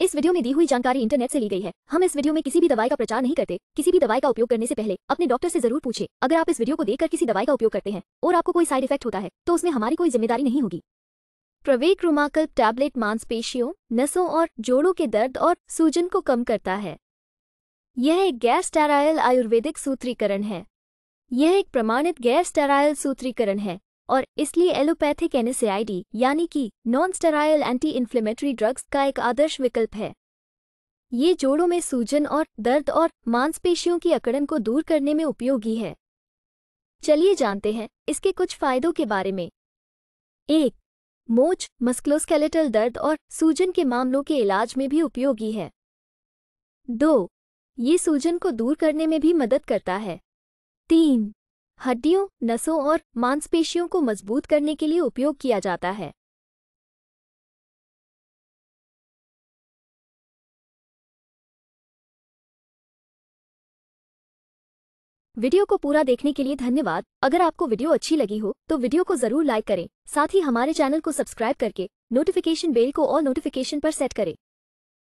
इस वीडियो में दी हुई जानकारी इंटरनेट से ली गई है हम इस वीडियो में किसी भी दवाई का प्रचार नहीं करते किसी भी दवाई का उपयोग करने से पहले अपने डॉक्टर से जरूर पूछे अगर आप इस वीडियो को देखकर किसी दवाई का उपयोग करते हैं और आपको कोई साइड इफेक्ट होता है तो उसमें हमारी कोई जिम्मेदारी नहीं होगी प्रवेक रुमाकल टैबलेट मांसपेशियों नसों और जोड़ों के दर्द और सूजन को कम करता है यह एक गैर स्टेराइल आयुर्वेदिक सूत्रीकरण है यह एक प्रमाणित गैर स्टेराइल सूत्रीकरण है और इसलिए एलोपैथिक एनिसाइडी यानी कि non steroidal anti inflammatory drugs का एक आदर्श विकल्प है ये जोड़ों में सूजन और दर्द और मांसपेशियों की अकड़न को दूर करने में उपयोगी है चलिए जानते हैं इसके कुछ फायदों के बारे में एक मोच मस्कलोस्केलेटल दर्द और सूजन के मामलों के इलाज में भी उपयोगी है दो ये सूजन को दूर करने में भी मदद करता है तीन हड्डियों नसों और मांसपेशियों को मजबूत करने के लिए उपयोग किया जाता है वीडियो को पूरा देखने के लिए धन्यवाद अगर आपको वीडियो अच्छी लगी हो तो वीडियो को जरूर लाइक करें साथ ही हमारे चैनल को सब्सक्राइब करके नोटिफिकेशन बेल को और नोटिफिकेशन पर सेट करें